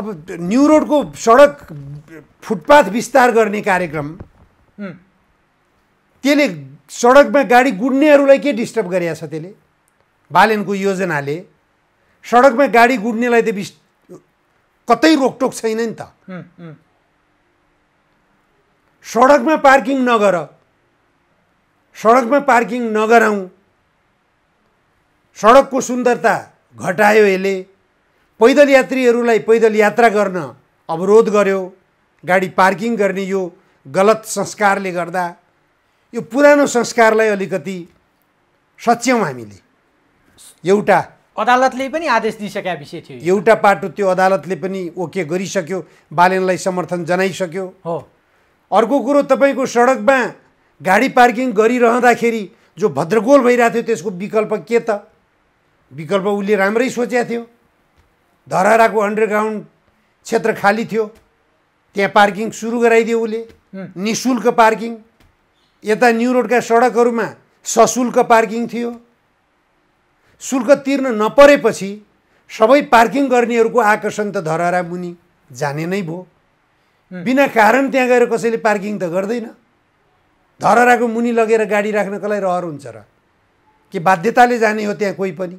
अब न्यु रोडको सडक फुटपाथ विस्तार गर्ने कार्यक्रम त्यसले सडकमा गाडी गुड्नेहरूलाई के डिस्टर्ब गरेको छ त्यसले बालेनको योजनाले सडकमा गाडी गुड्नेलाई त बिस् कतै रोकटोक छैन नि त सडकमा पार्किङ नगर सडकमा पार्किङ नगराउँ सडकको सुन्दरता घटायो यसले पैदल यात्रीहरूलाई पैदल यात्रा गर्न अवरोध गर्यो गाडी पार्किङ गर्ने यो गलत संस्कारले गर्दा यो पुरानो संस्कारलाई अलिकति सच्याउँ हामीले एउटा अदालतले पनि आदेश दिइसकेका विषय थियो एउटा पाटो त्यो अदालतले पनि ओके गरिसक्यो बालनलाई समर्थन जनाइसक्यो हो अर्को कुरो तपाईँको सडकमा गाडी पार्किङ गरिरहँदाखेरि जो भद्रगोल भइरहेको थियो त्यसको विकल्प के त विकल्प उसले राम्रै सोचेको थियो धराराको अन्डरग्राउन्ड क्षेत्र खाली थियो त्यहाँ पार्किङ सुरु गराइदियो उसले निशुल्क शुल्क पार्किङ यता न्यु रोडका सडकहरूमा सशुल्क पार्किङ थियो शुल्क तिर्न नपरेपछि सबै पार्किङ गर्नेहरूको आकर्षण त धरहरा मुनि जाने नै भयो बिना कारण त्यहाँ गएर कसैले पार्किङ त गर्दैन धरहराको मुनि लगेर गाडी राख्न कसलाई रहर हुन्छ र के बाध्यताले जाने हो त्यहाँ कोही पनि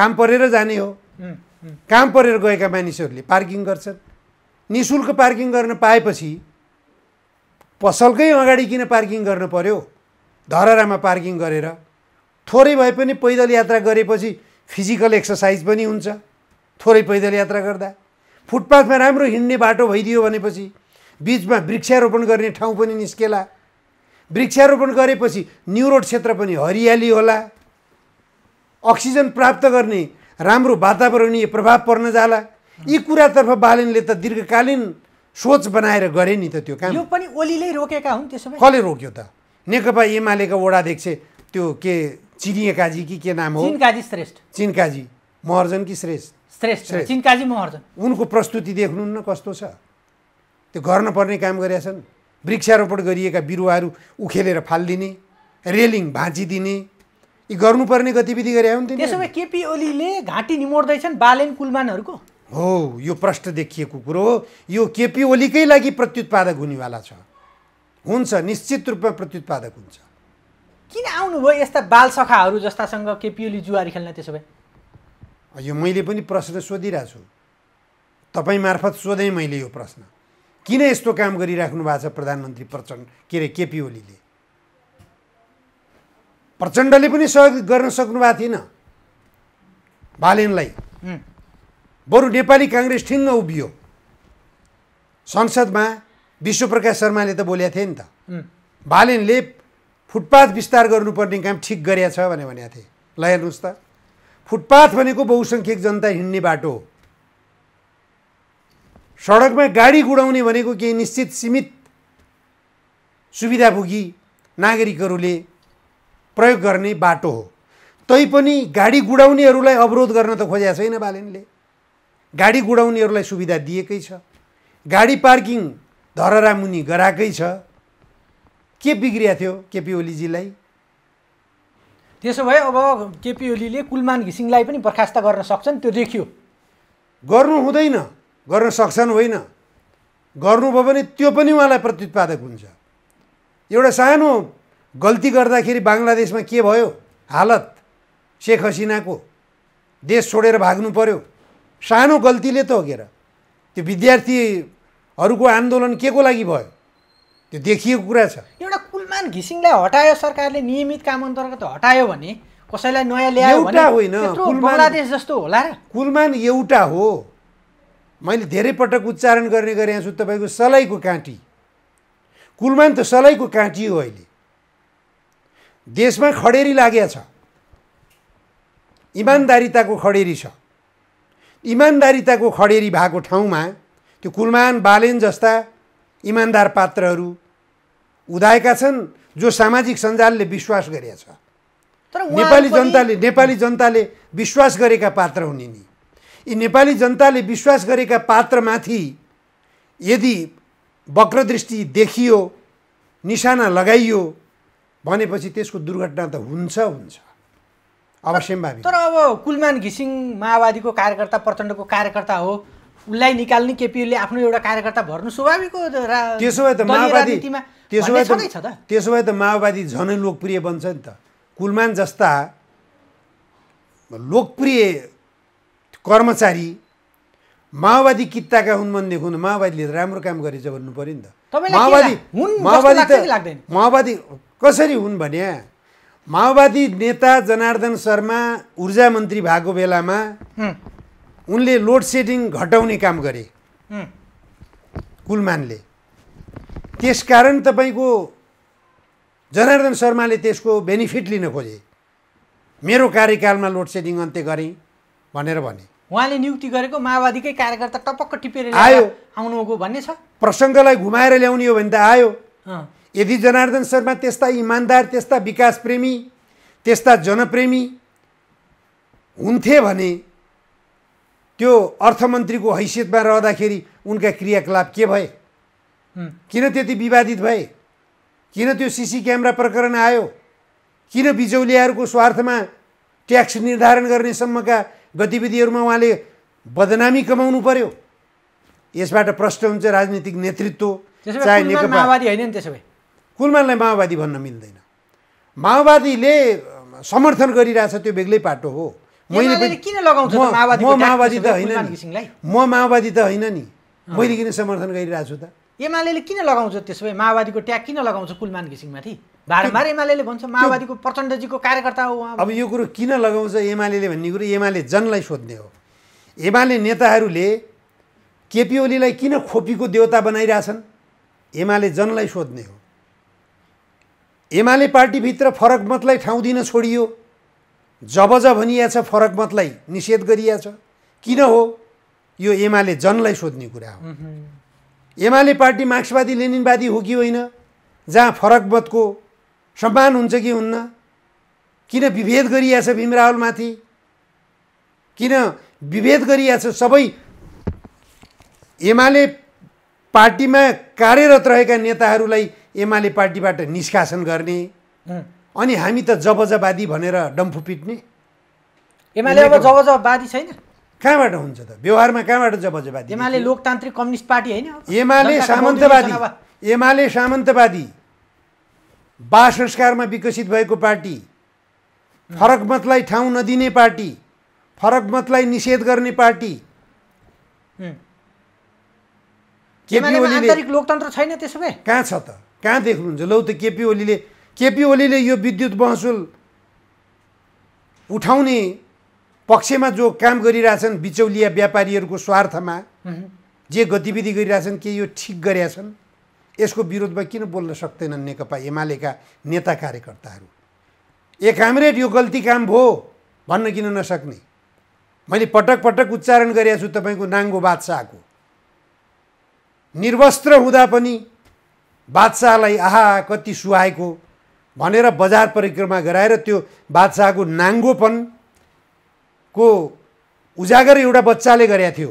काम परेर जाने हो काम परेर गएका मानिसहरूले पार्किङ गर्छन् नि शुल्क पार्किङ गर्न पाएपछि पसलकै अगाडि किन पार्किङ गर्न पर्यो धरहरामा पार्किङ गरेर थोरै भए पनि पैदल यात्रा गरेपछि फिजिकल एक्सर्साइज पनि हुन्छ थोरै पैदल यात्रा गर्दा फुटपाथमा राम्रो हिँड्ने बाटो भइदियो भनेपछि बिचमा वृक्षारोपण गर्ने ठाउँ पनि निस्केला वृक्षारोपण गरेपछि न्युरोड क्षेत्र पनि हरियाली होला अक्सिजन प्राप्त गर्ने राम्रो वातावरणीय प्रभाव पर्न जाला यी कुरातर्फ बालनले त दीर्घकालीन सोच बनाएर गरे नि त त्यो काम यो पनि ओलीले रोकेका हुन् त्यसो कसले रोक्यो त नेकपा एमालेका वडाध्यक्ष त्यो के चिनिएकाजी कि के नाम हो चिनकाजी श्रेष्ठ चिनकाजी महर्जन कि श्रेष्ठ श्रेष्ठ चिनकाजी महर्जन उनको प्रस्तुति देख्नु न कस्तो छ त्यो गर्न पर्ने काम गरेका छन् वृक्षारोपण गरिएका बिरुवाहरू उखेलेर फालिदिने रेलिङ भाँचिदिने यी गर्नुपर्ने गतिविधि गरे हुन्थ्यो त्यसो भए केपी ओलीले घाँटी निमोर्दैछन् बालेन कुलमानहरूको हो यो प्रश्न देखिएको कुरो हो यो केपी ओलीकै लागि प्रत्युत्पादक हुनेवाला छ हुन्छ निश्चित रूपमा प्रत्युत्पादक हुन्छ किन आउनुभयो यस्ता बालसखाहरू जस्तासँग केपी ओली जुवारी खेल्न त्यसो भए यो मैले पनि प्रश्न सोधिरहेको छु तपाईँ मार्फत सोधेँ मैले यो प्रश्न किन यस्तो काम गरिराख्नु भएको छ प्रधानमन्त्री प्रचण्ड के अरे केपी ओलीले प्रचण्डले पनि सहयोग गर्न सक्नु भएको थिएन बालेनलाई बरु नेपाली काङ्ग्रेस ठिङ्ग उभियो संसदमा विश्वप्रकाश शर्माले त बोलेको थिए नि त बालेनले फुटपाथ विस्तार गर्नुपर्ने काम ठिक गरेका छ भनेर भनेको थिएँ ल हेर्नुहोस् त फुटपाथ भनेको बहुसङ्ख्यक जनता हिँड्ने बाटो हो सडकमा गाडी गुडाउने भनेको केही निश्चित सीमित सुविधाभोगी नागरिकहरूले प्रयोग गर्ने बाटो हो तैपनि गाडी गुडाउनेहरूलाई अवरोध गर्न त खोजेको छैन बालेनले गाडी गुडाउनेहरूलाई सुविधा दिएकै छ गाडी पार्किङ धररामुनि गराएकै छ के बिग्रिया थियो केपी ओलीजीलाई त्यसो भए अब केपी ओलीले कुलमान घिसिङलाई पनि बर्खास्त गर्न सक्छन् त्यो देखियो गर्नु हुँदैन गर्न सक्छन् होइन गर्नुभयो भने त्यो पनि उहाँलाई प्रत्युत्पादक हुन्छ एउटा सानो गल्ती गर्दाखेरि बङ्गलादेशमा के भयो हालत शेख हसिनाको देश छोडेर भाग्नु पर्यो सानो गल्तीले त हो होगेर त्यो विद्यार्थीहरूको आन्दोलन के को लागि भयो त्यो देखिएको कुरा छ एउटा कुलमान घिसिङलाई हटायो सरकारले नियमित काम अन्तर्गत हटायो भने कसैलाई नयाँ ल्यायो एउटा होइन बङ्गलादेश जस्तो होला र कुलमान एउटा हो मैले धेरै पटक उच्चारण गर्ने गरेको छु तपाईँको सलाइको काँटी कुलमान त सलाईको काँटी हो अहिले देशमा खडेरी लागेको छ इमान्दारिताको खडेरी छ इमान्दारिताको खडेरी भएको ठाउँमा त्यो कुलमान बालेन जस्ता इमान्दार पात्रहरू उदाएका छन् जो सामाजिक सञ्जालले विश्वास गरेका छ नेपाली जनताले नेपाली जनताले विश्वास गरेका पात्र हुने नि यी नेपाली जनताले विश्वास गरेका पात्रमाथि यदि वक्रदृष्टि देखियो निशाना लगाइयो भनेपछि त्यसको दुर्घटना त हुन्छ हुन्छ अवश्यम्भावी तर अब कुलमान घिसिङ माओवादीको कार्यकर्ता प्रचण्डको कार्यकर्ता हो उसलाई निकाल्ने केपिओले आफ्नो एउटा कार्यकर्ता भर्नु स्वाभाविक हो त्यसो भए त माओवादी त्यसो भए त त्यसो भए त माओवादी झनै लोकप्रिय बन्छ नि त कुलमान जस्ता लोकप्रिय कर्मचारी माओवादी कित्ताका हुन् भनेदेखि माओवादीले राम्रो काम गरेछ भन्नु पऱ्यो नि त माओवादी माओवादी त माओवादी कसरी हुन् भने माओवादी नेता जनार्दन शर्मा ऊर्जा मन्त्री भएको बेलामा उनले लोड सेडिङ घटाउने काम गरे कुलमानले त्यसकारण तपाईँको जनार्दन शर्माले त्यसको बेनिफिट लिन खोजे मेरो कार्यकालमा लोड सेडिङ अन्त्य गरेँ भनेर भने उहाँले नियुक्ति गरेको माओवादीकै कार्यकर्ता टपक्क टिपेर आयो आउनुभएको भन्ने छ प्रसङ्गलाई घुमाएर ल्याउने हो भने त आयो यदि जनार्दन शर्मा त्यस्ता इमान्दार त्यस्ता विकासप्रेमी त्यस्ता जनप्रेमी हुन्थे भने त्यो अर्थमन्त्रीको हैसियतमा रहँदाखेरि उनका क्रियाकलाप के भए किन त्यति विवादित भए किन त्यो सिसी क्यामेरा प्रकरण आयो किन बिजौलियाहरूको स्वार्थमा ट्याक्स निर्धारण गर्ने सम्मका गतिविधिहरूमा उहाँले बदनामी कमाउनु पर्यो यसबाट प्रश्न हुन्छ राजनीतिक नेतृत्व चाहे नेकपा कुलमानलाई माओवादी भन्न मिल्दैन माओवादीले समर्थन गरिरहेछ त्यो बेग्लै पाटो हो मैले किन लगाउँछु म माओवादी त होइन म माओवादी त होइन नि मैले किन समर्थन गरिरहेछु त एमाले किन लगाउँछ त्यसो भए माओवादीको ट्याग किन लगाउँछ कुलमान घिसिङमाथि बारम्बार एमाले भन्छ माओवादीको प्रचण्डजीको कार्यकर्ता हो अब यो कुरो किन लगाउँछ एमाले भन्ने कुरो एमाले जनलाई सोध्ने हो एमाले नेताहरूले केपी ओलीलाई किन खोपीको देवता बनाइरहेछन् एमाले जनलाई सोध्ने हो एमाले पार्टीभित्र फरक मतलाई ठाउँ दिन छोडियो भनिया छ फरक मतलाई निषेध गरिएछ किन हो यो एमाले जनलाई सोध्ने कुरा हो एमाले पार्टी मार्क्सवादी लेनिनवादी हो कि होइन जहाँ फरक मतको सम्मान हुन्छ कि हुन्न किन विभेद गरिएछ भीमरावलमाथि किन विभेद गरिएछ सबै एमाले पार्टीमा कार्यरत रहेका नेताहरूलाई एमाले पार्टीबाट निष्कासन गर्ने अनि हामी त जबजवादी भनेर डम्फु पिट्ने एमाले अब जबजवादी छैन कहाँबाट हुन्छ त व्यवहारमा कहाँबाट जबजवादी एमाले लोकतान्त्रिक कम्युनिस्ट पार्टी होइन एमाले सामन्तवादी एमाले सामन्तवादी बा संस्कारमा विकसित भएको पार्टी फरक मतलाई ठाउँ नदिने पार्टी फरक मतलाई निषेध गर्ने पार्टी आन्तरिक लोकतन्त्र छैन त्यसो भए कहाँ छ त कहाँ देख्नुहुन्छ लौ त केपी ओलीले केपी ओलीले यो विद्युत महसुल उठाउने पक्षमा जो काम गरिरहेछन् बिचौलिया व्यापारीहरूको स्वार्थमा जे गतिविधि गरिरहेछन् के यो ठिक गरेछन् यसको विरोधमा किन बोल्न सक्दैनन् नेकपा एमालेका नेता कार्यकर्ताहरू एक हाम्रेड यो गल्ती काम भयो भन्न किन नसक्ने मैले पटक पटक उच्चारण गरेको छु तपाईँको नाङ्गो बादशाहको निर्वस्त्र हुँदा पनि बादशाहलाई आहा कति सुहाएको भनेर बजार परिक्रमा गराएर त्यो बादशाहको नाङ्गोपन को उजागर एउटा बच्चाले गरेका थियो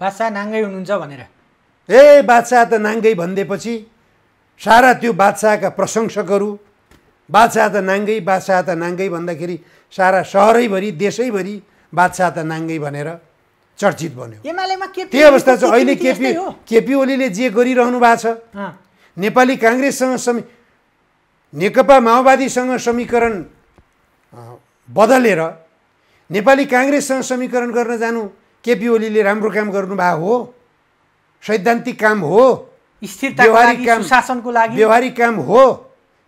बादशाह नाङ्गै हुनुहुन्छ भनेर ए बादशाह त नाङ्गै भनिदिएपछि सारा त्यो बादशाहका प्रशंसकहरू बादशाह त नाङ्गै बादशाह त नाङ्गै भन्दाखेरि सारा सहरैभरि देशैभरि बादशाह त नाङ्गै भनेर चर्चित बन्यो त्यो अवस्था छ अहिले केपी केपी ओलीले जे गरिरहनु भएको छ नेपाली काङ्ग्रेससँग समी नेकपा माओवादीसँग समीकरण बदलेर नेपाली काङ्ग्रेससँग समीकरण गर्न जानु केपी ओलीले राम्रो काम गर्नुभएको हो सैद्धान्तिक काम हो व्यवहारिक शासनको लागि व्यवहारिक काम हो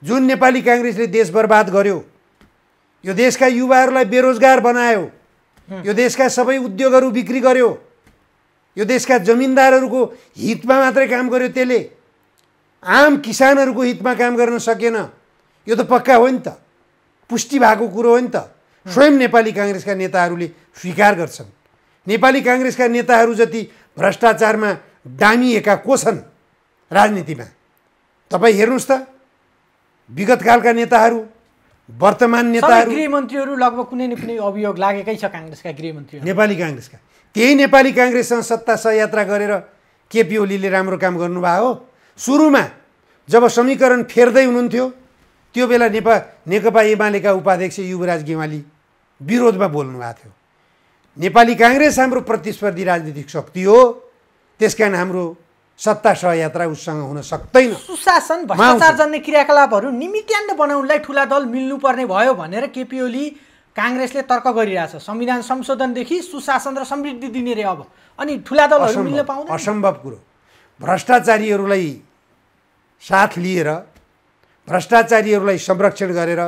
जुन नेपाली काङ्ग्रेसले देश बर्बाद गर्यो यो देशका युवाहरूलाई बेरोजगार बनायो यो देशका सबै उद्योगहरू बिक्री गर्यो यो देशका जमिनदारहरूको हितमा मात्रै काम गर्यो त्यसले आम किसानहरूको हितमा काम गर्न सकेन यो त पक्का हो नि त पुष्टि भएको कुरो हो नि त स्वयं नेपाली काङ्ग्रेसका नेताहरूले स्वीकार गर्छन् नेपाली काङ्ग्रेसका नेताहरू जति भ्रष्टाचारमा डामिएका को छन् राजनीतिमा तपाईँ हेर्नुहोस् त विगतकालका नेताहरू वर्तमान नेता गृहमन्त्रीहरू लगभग कुनै न कुनै अभियोग लागेकै छ काङ्ग्रेसका गृहमन्त्री नेपाली काङ्ग्रेसका त्यही नेपाली काङ्ग्रेससँग सत्ता सहयात्रा गरेर केपी ओलीले राम्रो काम गर्नुभएको हो सुरुमा जब समीकरण फेर्दै हुनुहुन्थ्यो त्यो बेला नेपा नेकपा एमालेका उपाध्यक्ष युवराज गेवाली विरोधमा बोल्नु भएको थियो नेपाली काङ्ग्रेस हाम्रो प्रतिस्पर्धी राजनीतिक शक्ति हो त्यस कारण हाम्रो सत्ता सहयात्रा उसँग हुन सक्दैन सुशासन भ्रष्टाचार जन्ने क्रियाकलापहरू निमित्यान्ड बनाउनलाई ठुला दल मिल्नुपर्ने भयो भनेर केपी ओली काङ्ग्रेसले तर्क गरिरहेछ संविधान संशोधनदेखि सुशासन र समृद्धि दिने रे अब अनि ठुला दलहरू मिल्न पाउँदैन असम्भव कुरो भ्रष्टाचारीहरूलाई साथ लिएर भ्रष्टाचारीहरूलाई संरक्षण गरेर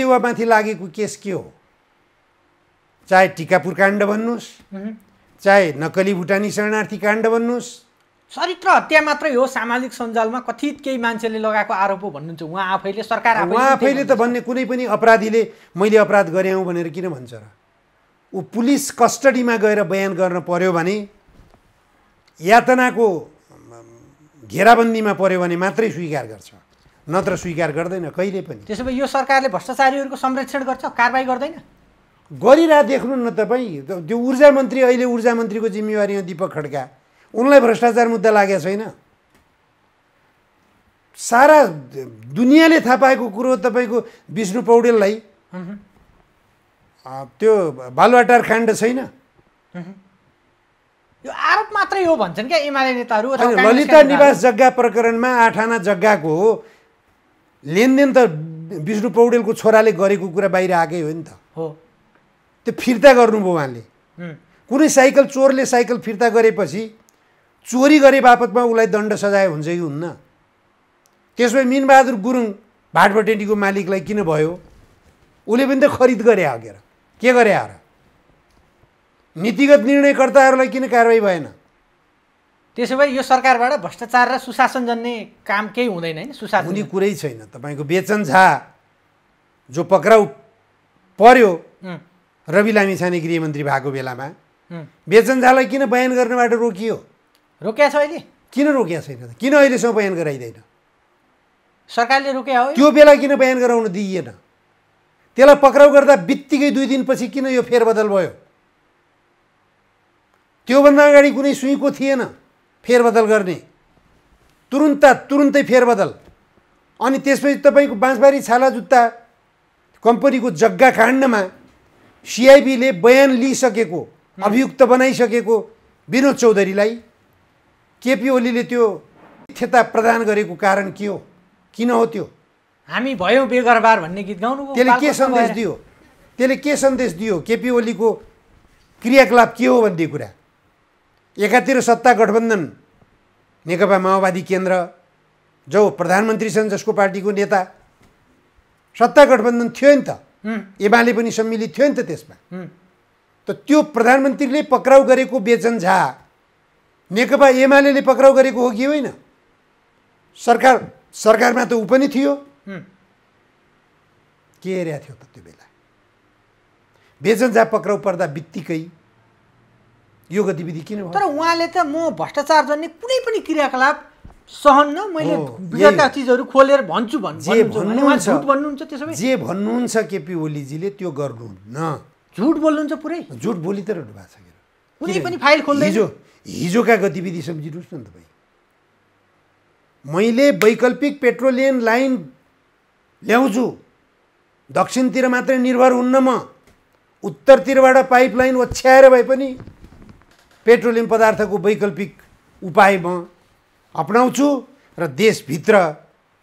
देवामाथि लागेको केस के हो चाहे टिकापुर काण्ड भन्नुहोस् चाहे नक्कली भुटानी शरणार्थी काण्ड भन्नुहोस् चरित्र हत्या मात्रै हो सामाजिक सञ्जालमा कथित केही मान्छेले लगाएको आरोप हो भन्नुहुन्छ उहाँ आफैले सरकार उहाँ आफैले त भन्ने कुनै पनि अपराधीले मैले अपराध गरेँ भनेर किन भन्छ र ऊ पुलिस कस्टडीमा गएर बयान गर्न पर्यो भने यातनाको घेराबन्दीमा पर्यो भने मात्रै स्वीकार गर्छ नत्र स्वीकार गर्दैन कहिले पनि त्यसो भए यो सरकारले भ्रष्टाचारीहरूको संरक्षण गर्छ कारवाही गर्दैन गरिरहेको देख्नु न तपाईँ त्यो ऊर्जा मन्त्री अहिले ऊर्जा मन्त्रीको जिम्मेवारीमा दिपक खड्का उनलाई भ्रष्टाचार मुद्दा लागेको छैन सारा दुनियाँले थाहा पाएको कुरो तपाईँको विष्णु पौडेललाई त्यो बालुवाटार खाण्ड छैन यो आरोप मात्रै हो भन्छन् क्या एमाले नेताहरू ललिता निवास जग्गा प्रकरणमा आठ आना जग्गाको लेनदेन त विष्णु पौडेलको छोराले गरेको कुरा बाहिर आएकै हो नि त हो त्यो फिर्ता गर्नुभयो उहाँले कुनै साइकल चोरले साइकल फिर्ता गरेपछि चोरी गरे बापतमा उसलाई दण्ड सजाय हुन्छ कि हुन्न त्यसो भए मिनबहादुर गुरुङ भाटभटेन्टीको मालिकलाई किन भयो उसले पनि त खरिद गरे हगेर के गरे आएर नीतिगत निर्णयकर्ताहरूलाई किन कारवाही भएन त्यसो भए यो सरकारबाट भ्रष्टाचार र सुशासन जन्ने काम केही हुँदैन होइन सुशासन हुने कुरै छैन तपाईँको बेचन झा जो पक्राउ पर्यो रवि लामिछाने गृहमन्त्री भएको बेलामा बेचन झालाई किन बयान गर्नबाट रोकियो रोकिया छ अहिले किन रोकिया छैन किन अहिलेसम्म बयान गराइँदैन सरकारले रोक्या हो त्यो बेला किन बयान गराउन दिइएन त्यसलाई पक्राउ गर्दा बित्तिकै दुई दिनपछि किन यो फेरबदल भयो त्योभन्दा अगाडि कुनै सुईको थिएन फेरबदल गर्ने तुरुन्त तुरुन्तै फेरबदल अनि त्यसपछि तपाईँको बाँसबारी छाला जुत्ता कम्पनीको जग्गा काण्डमा सिआइबीले बयान लिइसकेको अभियुक्त बनाइसकेको विनोद चौधरीलाई केपी ओलीले त्यो थेता प्रदान गरेको कारण के हो किन हो त्यो हामी भयौँ बेगरबार भन्ने गीत गाउनु त्यसले के सन्देश दियो त्यसले के सन्देश दियो केपी ओलीको क्रियाकलाप के हो भन्ने कुरा एकातिर सत्ता गठबन्धन नेकपा माओवादी केन्द्र जो प्रधानमन्त्री छन् जसको पार्टीको नेता सत्ता गठबन्धन थियो नि त एमाले पनि सम्मिलित थियो नि त त्यसमा त त्यो प्रधानमन्त्रीले पक्राउ गरेको बेचन झा नेकपा एमाले पक्राउ गरेको हो कि होइन सरकार सरकारमा त ऊ पनि थियो के हेरेको थियो त त्यो बेला बेजनजा पक्राउ पर्दा बित्तिकै यो गतिविधि किन तर उहाँले त म भ्रष्टाचार जन्ने कुनै पनि क्रियाकलाप सहन्न मैले विगतका चिजहरू खोलेर भन्छु जे भन्नुहुन्छ जे भन्नुहुन्छ केपी ओलीजीले त्यो गर्नुहुन्न झुट बोल्नुहुन्छ पुरै झुट बोली त रहनु भएको छ कुनै पनि फाइल खोल्दै हिजोका गतिविधि सम्झिनुहोस् न तपाईँ मैले वैकल्पिक पेट्रोलियम लाइन ल्याउँछु दक्षिणतिर मात्रै निर्भर हुन्न म उत्तरतिरबाट पाइपलाइन ओछ्याएर भए पनि पेट्रोलियम पदार्थको वैकल्पिक उपाय म अप्नाउँछु र देशभित्र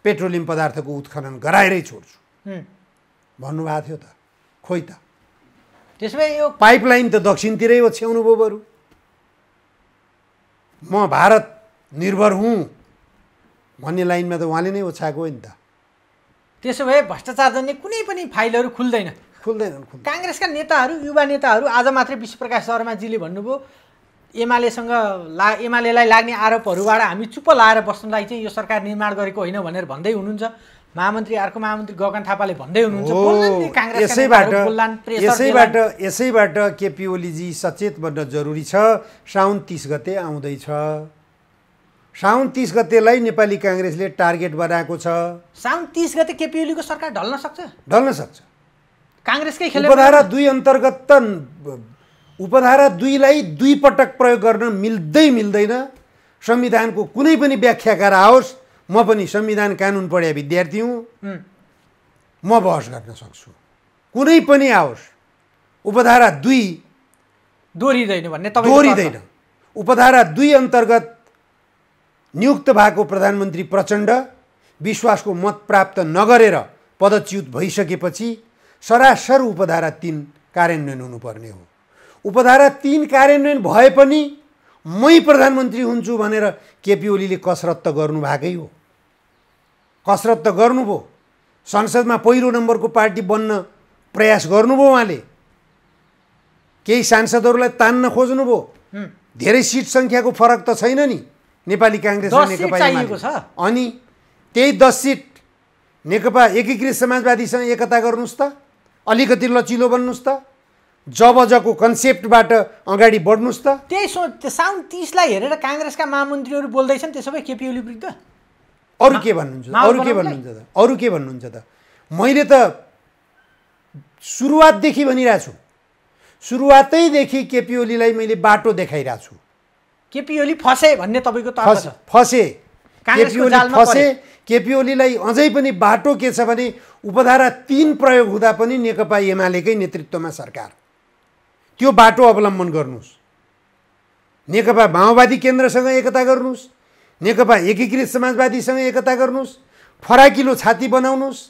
पेट्रोलियम पदार्थको उत्खनन गराएरै छोड्छु भन्नुभएको थियो त खोइ त त्यसमै यो पाइपलाइन त दक्षिणतिरै ओछ्याउनु भयो बरु म भारत निर्भर हुँ भन्ने लाइनमा त उहाँले नै ओछ्याएको हो नि त त्यसो भए भ्रष्टाचार जन्ने कुनै पनि फाइलहरू खुल्दैन खुल्दैन काङ्ग्रेसका नेताहरू युवा नेताहरू आज मात्रै विश्वप्रकाश शर्माजीले भन्नुभयो एमालेसँग ला एमालेलाई लाग्ने आरोपहरूबाट हामी चुप्प लाएर बस्नलाई चाहिँ यो सरकार निर्माण गरेको होइन भनेर भन्दै हुनुहुन्छ महामन्त्री अर्को महामन्त्री गगन थापाले भन्दै हुनुहुन्छ यसैबाट यसैबाट यसैबाट केपी ओलीजी सचेत बन्न जरुरी छ साउन तिस गते आउँदैछ साउन तिस गतेलाई नेपाली काङ्ग्रेसले टार्गेट बनाएको छ साउन तिस गते केपी ओलीको सरकार ढल्न सक्छ ढल्न सक्छ काङ्ग्रेसकै खेल उपधारा दुई अन्तर्गत त उपधारा दुईलाई दुई पटक प्रयोग गर्न मिल्दै मिल्दैन संविधानको कुनै पनि व्याख्याकार आओस् म पनि संविधान कानुन पढे विद्यार्थी हुँ म बहस गर्न सक्छु कुनै पनि आओस् उपधारा दुई दोहोरिँदैन भन्ने दोहोरिँदैन उपधारा दुई अन्तर्गत नियुक्त भएको प्रधानमन्त्री प्रचण्ड विश्वासको मत प्राप्त नगरेर पदच्युत भइसकेपछि सरासर उपधारा तिन कार्यान्वयन हुनुपर्ने हो उपधारा तिन कार्यान्वयन भए पनि मै प्रधानमन्त्री हुन्छु भनेर केपी ओलीले कसरत त गर्नुभएकै हो कसरत त गर्नुभयो संसदमा पहिलो नम्बरको पार्टी बन्न प्रयास गर्नुभयो उहाँले केही सांसदहरूलाई तान्न खोज्नुभयो धेरै सिट सङ्ख्याको फरक त छैन नि नेपाली काङ्ग्रेस अनि त्यही दस सिट नेकपा एकीकृत समाजवादीसँग एकता गर्नुहोस् त अलिकति लचिलो बन्नुहोस् त जब जबको कन्सेप्टबाट अगाडि बढ्नुहोस् त त्यही सो साउन तिसलाई हेरेर काङ्ग्रेसका महामन्त्रीहरू बोल्दैछन् त्यसो भए केपी ओली विरुद्ध अरू के भन्नुहुन्छ अरू के भन्नुहुन्छ त अरू के भन्नुहुन्छ त मैले त सुरुवातदेखि भनिरहेको छु सुरुवातैदेखि केपी ओलीलाई मैले बाटो देखाइरहेको छु केपी ओली फसे भन्ने तपाईँको त फसे केपी ओली फसे केपी ओलीलाई अझै पनि बाटो के छ भने उपधारा तिन प्रयोग हुँदा पनि नेकपा एमालेकै नेतृत्वमा सरकार त्यो बाटो अवलम्बन गर्नुहोस् नेकपा माओवादी केन्द्रसँग एकता गर्नुहोस् नेकपा एकीकृत समाजवादीसँग एकता गर्नुहोस् फराकिलो छाती बनाउनुहोस्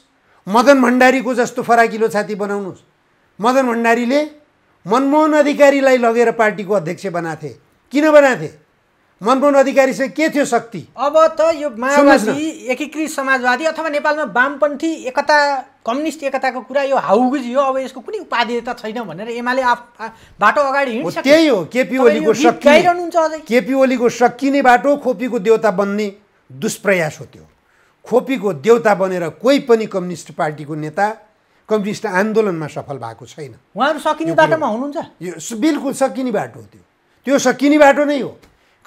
मदन भण्डारीको जस्तो फराकिलो छाती बनाउनुहोस् मदन भण्डारीले मनमोहन अधिकारीलाई लगेर पार्टीको अध्यक्ष बनाथे किन बनाथे मनमोहन अधिकारी चाहिँ के थियो शक्ति अब त यो माओवादी एकीकृत समाजवादी अथवा नेपालमा वामपन्थी एकता कम्युनिस्ट एकताको कुरा यो हाउगुजी हो अब यसको कुनै त छैन भनेर एमाले आफ बाटो अगाडि हिँड्छ त्यही हो केपी ओलीको शक्ति केपी ओलीको सकिने बाटो खोपीको देउता बन्ने दुष्प्रयास हो त्यो खोपीको देउता बनेर कोही पनि कम्युनिस्ट पार्टीको नेता कम्युनिस्ट आन्दोलनमा सफल भएको छैन उहाँहरू सकिने बाटोमा हुनुहुन्छ यो बिल्कुल सकिने बाटो हो त्यो त्यो सकिने बाटो नै हो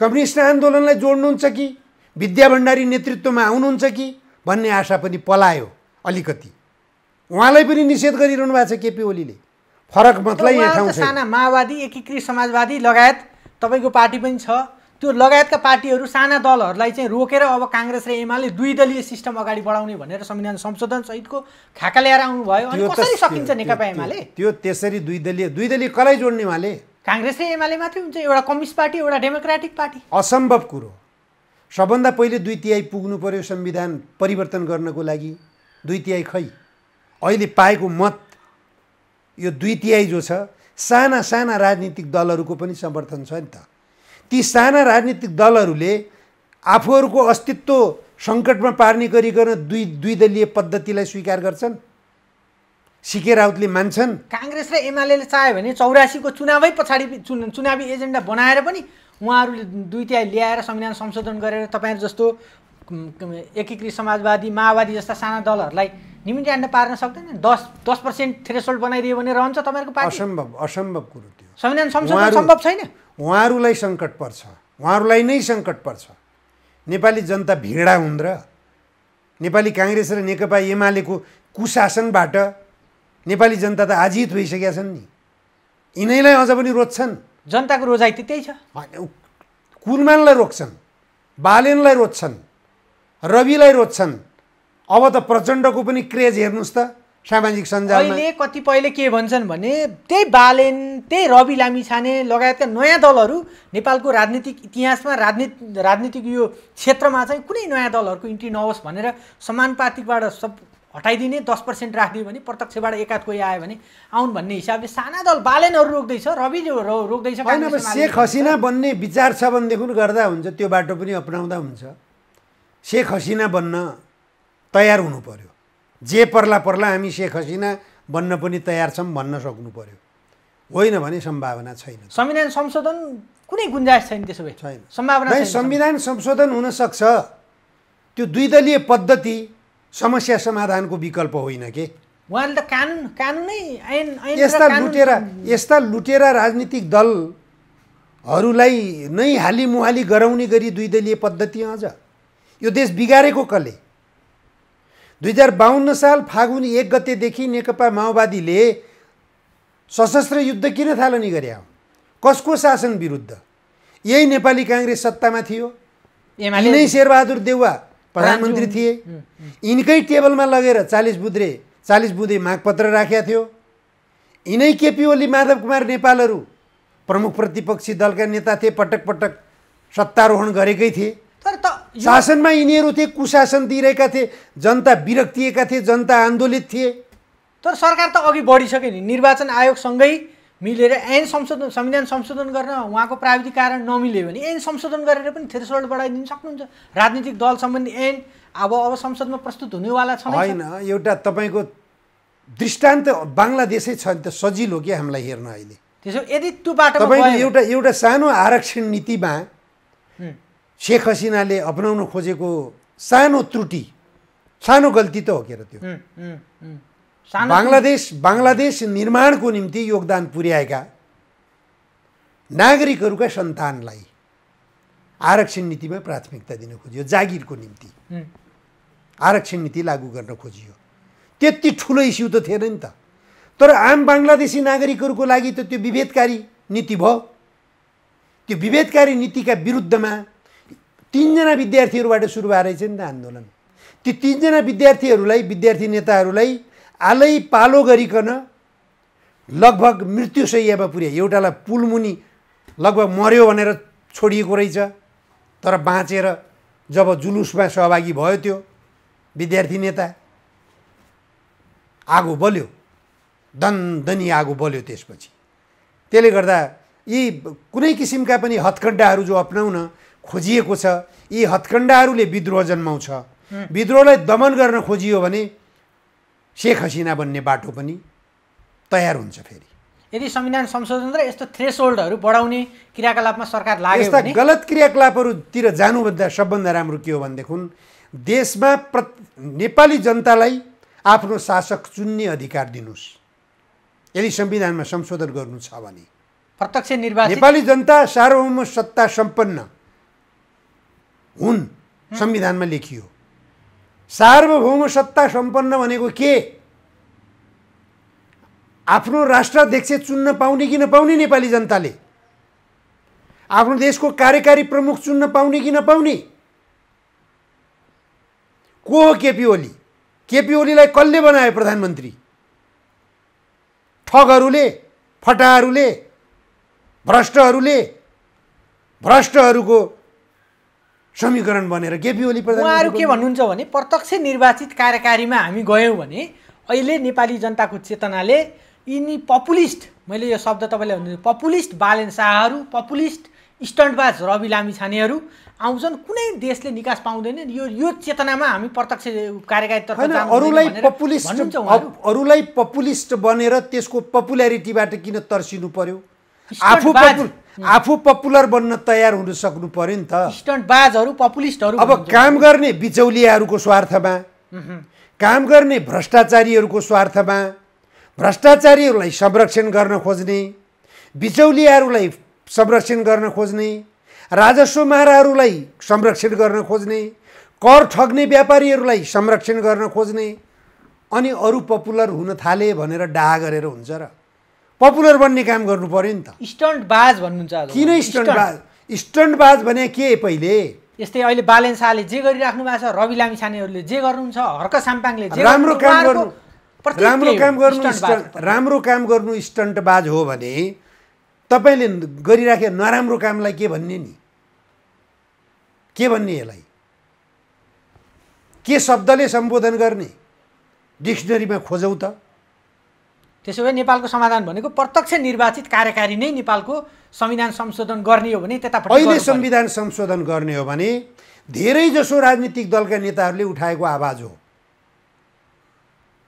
कम्युनिस्ट आन्दोलनलाई जोड्नुहुन्छ कि विद्या भण्डारी नेतृत्वमा आउनुहुन्छ कि भन्ने आशा पनि पलायो अलिकति उहाँलाई पनि निषेध गरिरहनु भएको छ केपी ओलीले फरक मतलाई साना माओवादी एकीकृत समाजवादी लगायत तपाईँको पार्टी पनि छ त्यो लगायतका पार्टीहरू साना दलहरूलाई चाहिँ रोकेर अब काङ्ग्रेस र एमाले दुई दलीय सिस्टम अगाडि बढाउने भनेर संविधान संशोधन सहितको खाका ल्याएर आउनुभयो कसरी सकिन्छ नेकपा एमाले त्यो त्यसरी दुई दलीय दुई दलीय कसलाई जोड्ने उहाँले काङ्ग्रेस र एमाले मात्रै हुन्छ एउटा कम्युनिस्ट पार्टी एउटा डेमोक्रेटिक पार्टी असम्भव कुरो सबभन्दा पहिले दुई तिहाई पुग्नु पर्यो संविधान परिवर्तन गर्नको लागि दुई तिहाई खै अहिले पाएको मत यो दुई तिहाई जो छ साना साना राजनीतिक दलहरूको पनि समर्थन छ नि त ती साना राजनीतिक दलहरूले आफूहरूको अस्तित्व सङ्कटमा पार्ने गरिकन दुई दुई दलीय पद्धतिलाई स्वीकार गर्छन् सिके राउतले मान्छन् काङ्ग्रेस र एमाले चाह्यो भने चौरासीको चुनावै पछाडि चुनावी एजेन्डा बनाएर पनि उहाँहरूले दुई तिहाई ल्याएर संविधान संशोधन गरेर तपाईँहरू जस्तो एकीकृत समाजवादी माओवादी जस्ता साना दलहरूलाई निम्त्याण्ड पार्न सक्दैन दस दस पर्सेन्ट थ्रेसोल्ड बनाइदियो भने रहन्छ तपाईँहरूको पार्टी असम्भव असम्भव कुरो त्यो संविधान संशोधन सम्भव छैन उहाँहरूलाई सङ्कट पर्छ उहाँहरूलाई नै सङ्कट पर्छ नेपाली जनता भिडा हुन् र नेपाली काङ्ग्रेस र नेकपा एमालेको कुशासनबाट नेपाली जनता त आजित भइसकेका छन् नि यिनैलाई अझ पनि रोज्छन् जनताको रोजाइ त त्यही छ कुरमानलाई रोक्छन् बालेनलाई रोज्छन् रविलाई रोज्छन् अब त प्रचण्डको पनि क्रेज हेर्नुहोस् त सामाजिक सञ्जाल कतिपयले के भन्छन् भने त्यही बालेन त्यही रवि लामिछाने लगायतका नयाँ दलहरू नेपालको राजनीतिक इतिहासमा राजनीति राजनीतिक यो क्षेत्रमा चाहिँ कुनै नयाँ दलहरूको इन्ट्री नहोस् भनेर समानुपातिकबाट सब हटाइदिने दस पर्सेन्ट राखिदियो भने प्रत्यक्षबाट एकाध कोही आयो भने आउन् भन्ने हिसाबले साना दल बालेनहरू रोक्दैछ रवि रोक्दैछ होइन अब शेख हसिना बन्ने विचार छ भनेदेखि गर्दा हुन्छ त्यो बाटो पनि अपनाउँदा हुन्छ शेख हसिना बन्न तयार हुनु पर्यो जे पर्ला पर्ला हामी शेख हसिना बन्न पनि तयार छौँ भन्न सक्नु पर्यो होइन भने सम्भावना छैन संविधान संशोधन कुनै गुन्जाइस छैन त्यसो भए छैन सम्भावना संविधान संशोधन हुनसक्छ त्यो दुई दलीय पद्धति समस्या समाधानको विकल्प होइन के उहाँले त कानुन कानुनै ऐन यस्ता लुटेर यस्ता लुटेरा राजनीतिक दलहरूलाई नै हालीमुहाली गराउने गरी दुई दलीय पद्धति अझ यो देश बिगारेको कले दुई हजार बाहन्न साल फागुन एक गतेदेखि नेकपा माओवादीले सशस्त्र युद्ध किन थालनी गरे हो कसको शासन विरुद्ध यही नेपाली काङ्ग्रेस सत्तामा थियो यिनै शेरबहादुर देउवा प्रधानमन्त्री थिए यिनकै टेबलमा लगेर चालिस बुद्रे चालिस बुँदे मागपत्र राखेका थियो यिनै केपी ओली माधव कुमार नेपालहरू प्रमुख प्रतिपक्षी दलका नेता थिए पटक पटक सत्तारोहण गरेकै थिए तर त शासनमा यिनीहरू थिए कुशासन दिइरहेका थिए जनता विरक्तिएका थिए जनता आन्दोलित थिए तर सरकार त अघि बढिसक्यो नि निर्वाचन आयोगसँगै मिलेर ऐन संशोधन संविधान संशोधन गर्न उहाँको प्राविधिक कारण नमिल्यो भने ऐन संशोधन गरेर पनि थ्रेसोल्ड बढाइदिन सक्नुहुन्छ राजनीतिक दल सम्बन्धी ऐन अब अब संसदमा प्रस्तुत हुनेवाला छ होइन एउटा तपाईँको दृष्टान्त बङ्गलादेशै छ नि त सजिलो क्या हामीलाई हेर्न अहिले त्यसो यदि त्यो बाटो तपाईँले एउटा एउटा सानो आरक्षण नीतिमा शेख हसिनाले अप्नाउन खोजेको सानो त्रुटि सानो गल्ती त हो के र त्यो बङ्गलादेश बङ्गलादेश निर्माणको निम्ति योगदान पुर्याएका नागरिकहरूका सन्तानलाई आरक्षण नीतिमा प्राथमिकता दिन खोजियो जागिरको निम्ति आरक्षण नीति लागू गर्न खोजियो त्यति ठुलो इस्यु त थिएन नि त तर आम बङ्गलादेशी नागरिकहरूको लागि त त्यो विभेदकारी नीति भयो त्यो विभेदकारी नीतिका विरुद्धमा तिनजना विद्यार्थीहरूबाट सुरु भएर चाहिँ नि त आन्दोलन ती तिनजना विद्यार्थीहरूलाई विद्यार्थी नेताहरूलाई आलै पालो गरिकन लगभग मृत्युशैयामा पुर्या एउटालाई पुलमुनि लगभग मर्यो भनेर छोडिएको रहेछ तर बाँचेर जब जुलुसमा सहभागी भयो त्यो विद्यार्थी नेता आगो बल्यो दनदनी आगो बल्यो त्यसपछि त्यसले गर्दा यी कुनै किसिमका पनि हत्कण्डाहरू जो अप्नाउन खोजिएको छ यी हत्कण्डाहरूले विद्रोह जन्माउँछ विद्रोहलाई दमन गर्न खोजियो भने शेख हसिना बन्ने बाटो पनि तयार हुन्छ फेरि यदि संविधान संशोधन र यस्तो थ्रेस होल्डहरू बढाउने क्रियाकलापमा सरकार लाग्यो यस्ता गलत क्रियाकलापहरूतिर जानुभन्दा सबभन्दा राम्रो के हो भनेदेखि देशमा प्र नेपाली जनतालाई आफ्नो शासक चुन्ने अधिकार दिनुहोस् यदि संविधानमा संशोधन गर्नु छ भने प्रत्यक्ष निर्वाचन नेपाली जनता सार्वभौम सत्ता सम्पन्न हुन् संविधानमा लेखियो सार्वभौम सत्ता सम्पन्न भनेको के आफ्नो राष्ट्राध्यक्ष चुन्न पाउने कि नपाउने नेपाली जनताले आफ्नो देशको कार्यकारी प्रमुख चुन्न पाउने कि नपाउने को हो केपी ओली केपी ओलीलाई कसले बनायो प्रधानमन्त्री ठगहरूले फटाहरूले भ्रष्टहरूले भ्रष्टहरूको समीकरण बनेर केपी ओली उहाँहरू के भन्नुहुन्छ भने प्रत्यक्ष निर्वाचित कार्यकारीमा हामी गयौँ भने अहिले नेपाली जनताको चेतनाले यिनी पपुलिस्ट मैले यो शब्द तपाईँले भन्नु पपुलिस्ट बालेन शाहहरू पपुलिस्ट स्टन्टबाज रवि लामी छानेहरू आउँछन् कुनै देशले निकास पाउँदैन यो यो चेतनामा हामी प्रत्यक्ष कार्यकारीतर्फ अरूलाई पपुलिस्ट बनेर त्यसको पपुल्यारिटीबाट किन तर्सिनु पर्यो आफू Hmm. आफू पपुलर बन्न तयार हुन सक्नु पर्यो नि त पपुलिस्टहरू अब काम गर्ने बिचौलियाहरूको स्वार्थमा काम गर्ने भ्रष्टाचारीहरूको स्वार्थमा भ्रष्टाचारीहरूलाई संरक्षण गर्न खोज्ने बिचौलियाहरूलाई संरक्षण गर्न खोज्ने राजस्व माराहरूलाई संरक्षण गर्न खोज्ने कर ठग्ने व्यापारीहरूलाई संरक्षण गर्न खोज्ने अनि अरू पपुलर हुन थाले भनेर डाहा गरेर हुन्छ र पपुलर बन्ने काम गर्नु पर्यो नि त स्टन्ट बाज भन्नुहुन्छ किन स्टन्ट बाज स्टन्ट बाज भने के पहिले यस्तै अहिले बालेन शाहले जे गरिराख्नु भएको छ रवि लामी छानेहरूले जे गर्नुहुन्छ हर्क साम्पाङले राम्रो काम गर्नु राम्रो काम गर्नु राम्रो काम गर्नु स्टन्टबाज हो भने तपाईँले गरिराखे नराम्रो कामलाई के भन्ने नि के भन्ने यसलाई के शब्दले सम्बोधन गर्ने डिक्सनरीमा खोजौँ त त्यसो भए नेपालको समाधान भनेको प्रत्यक्ष निर्वाचित कार्यकारी नै नेपालको संविधान संशोधन गर्ने हो भने त्यता अहिले संविधान संशोधन गर्ने हो भने धेरैजसो राजनीतिक दलका नेताहरूले उठाएको आवाज हो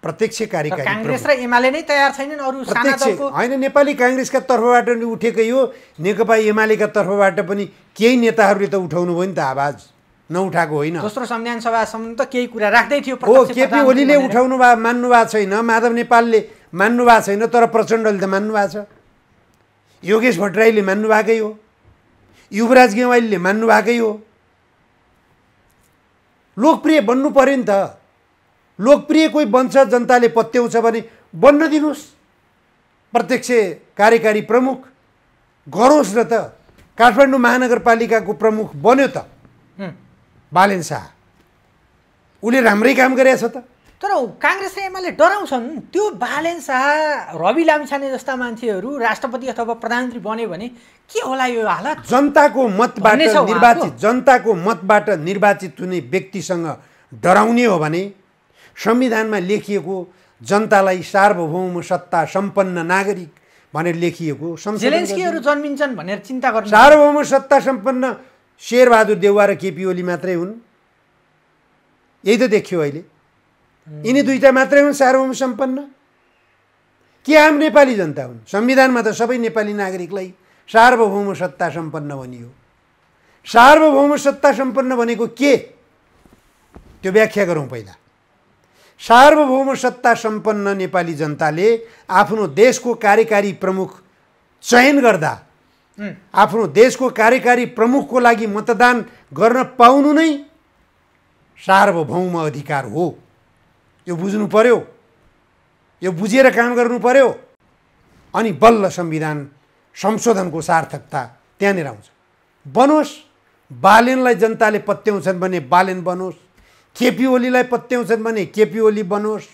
प्रत्यक्ष कार्यकारी काङ्ग्रेस र एमाले नै तयार छैनन् अरू होइन नेपाली काङ्ग्रेसका तर्फबाट नि उठेकै हो नेकपा एमालेका तर्फबाट पनि केही नेताहरूले त उठाउनु भयो नि त आवाज नउठाएको होइन दोस्रो संविधान सभासम्म त केही कुरा राख्दै थियो हो केपी ओलीले उठाउनु भए मान्नु भएको छैन माधव नेपालले मान्नु भएको छैन तर प्रचण्डले त मान्नु भएको छ योगेश भट्टराईले मान्नु भएकै हो युवराज गेवालीले मान्नु भएकै हो लोकप्रिय बन्नु पऱ्यो नि त लोकप्रिय कोही बन्छ जनताले पत्याउँछ भने बन्न दिनुहोस् प्रत्यक्ष कार्यकारी प्रमुख गरोस् न त काठमाडौँ महानगरपालिकाको प्रमुख बन्यो त बालेन शाह उसले राम्रै काम गरेछ त तर काङ्ग्रेस र एमाले डराउँछन् त्यो बालेन शाह रवि लामिछाने जस्ता मान्छेहरू राष्ट्रपति अथवा प्रधानमन्त्री बन्यो भने के होला यो हालत जनताको मतबाट निर्वाचित जनताको मतबाट निर्वाचित हुने व्यक्तिसँग डराउने हो भने संविधानमा लेखिएको जनतालाई सार्वभौम सत्ता सम्पन्न नागरिक भनेर लेखिएको जेलेन्स्कीहरू जन्मिन्छन् भनेर चिन्ता गर्नु सार्वभौम सत्ता सम्पन्न शेरबहादुर देउवा र केपी ओली मात्रै हुन् यही त देखियो अहिले यिनी दुईवटा मात्रै हुन् सार्वभौम सम्पन्न के आम नेपाली जनता हुन् संविधानमा त सबै नेपाली नागरिकलाई सार्वभौम सत्ता सम्पन्न भनियो सार्वभौम सत्ता सम्पन्न भनेको के त्यो व्याख्या गरौँ पहिला सार्वभौम सत्ता सम्पन्न नेपाली जनताले आफ्नो देशको कार्यकारी प्रमुख चयन गर्दा आफ्नो देशको कार्यकारी प्रमुखको लागि मतदान गर्न पाउनु नै सार्वभौम अधिकार हो यो बुझ्नु पर्यो यो बुझेर काम गर्नु पर्यो अनि बल्ल संविधान संशोधनको सार्थकता त्यहाँनिर आउँछ बनोस् बालेनलाई जनताले पत्याउँछन् भने बालेन बनोस् केपी ओलीलाई पत्याउँछन् भने केपी ओली बनोस्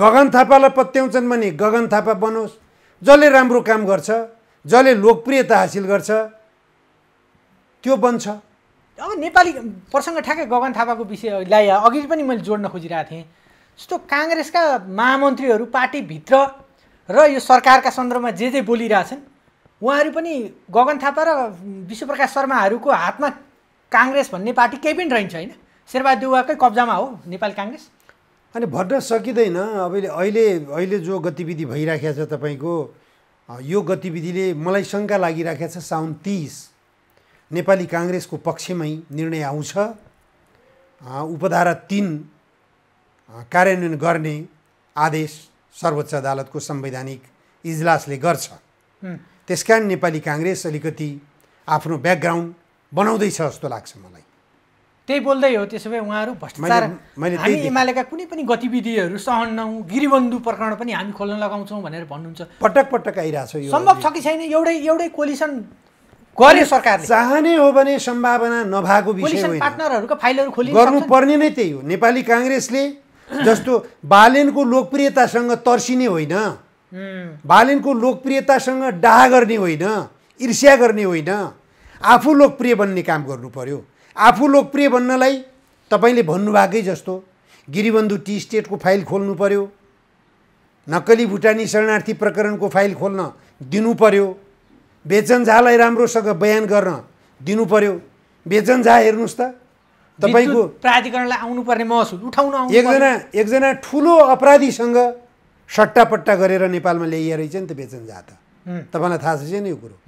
गगन थापालाई पत्याउँछन् भने गगन थापा बनोस् जसले राम्रो काम गर्छ जसले लोकप्रियता हासिल गर्छ त्यो बन्छ अब नेपाली प्रसङ्ग ठ्याक्कै गगन थापाको विषयलाई अघि पनि मैले जोड्न खोजिरहेको थिएँ जस्तो काङ्ग्रेसका महामन्त्रीहरू पार्टीभित्र र यो सरकारका सन्दर्भमा जे जे बोलिरहेछन् उहाँहरू पनि गगन थापा र विश्वप्रकाश शर्माहरूको हातमा काङ्ग्रेस भन्ने पार्टी केही पनि रहन्छ होइन देउवाकै कब्जामा हो नेपाली काङ्ग्रेस अनि भन्न सकिँदैन अब अहिले अहिले जो गतिविधि भइराखेको छ तपाईँको यो गतिविधिले मलाई शङ्का लागिराखेको छ साउन तिस नेपाली काङ्ग्रेसको पक्षमै निर्णय आउँछ उपधारा तिन कार्यान्वयन गर्ने आदेश सर्वोच्च अदालतको संवैधानिक इजलासले गर्छ त्यस कारण नेपाली काङ्ग्रेस अलिकति आफ्नो ब्याकग्राउन्ड बनाउँदैछ जस्तो लाग्छ मलाई त्यही बोल्दै हो त्यसो भए उहाँहरू भ्रष्टाचार हामी एमालेका कुनै पनि गतिविधिहरू सहन्नौ गिरिबन्धु प्रकरण पनि हामी खोल्न लगाउँछौँ भनेर भन्नुहुन्छ पटक पटक आइरहेको छ सम्भव छ कि छैन एउटै एउटै कोलिसन गर्यो सरकारले चाहने हो भने सम्भावना नभएको विषय होइन पार्टनरहरूको फाइलहरू खोलि गर्नुपर्ने नै त्यही हो नेपाली काङ्ग्रेसले जस्तो बालेनको लोकप्रियतासँग तर्सिने होइन बालेनको लोकप्रियतासँग डाह गर्ने होइन ईर्ष्या गर्ने होइन आफू लोकप्रिय बन्ने काम गर्नु पर्यो आफू लोकप्रिय बन्नलाई तपाईँले भन्नुभएकै जस्तो गिरिबन्धु टी स्टेटको फाइल खोल्नु पर्यो नक्कली भुटानी शरणार्थी प्रकरणको फाइल खोल्न दिनु पर्यो झालाई राम्रोसँग बयान गर्न दिनु पर्यो झा हेर्नुहोस् त तपाईँको प्राधिकरणलाई आउनुपर्ने महसुस उठाउन एकजना एकजना ठुलो अपराधीसँग सट्टापट्टा गरेर नेपालमा ल्याइए रहेछ नि त झा त तपाईँलाई थाहा छ नि यो कुरो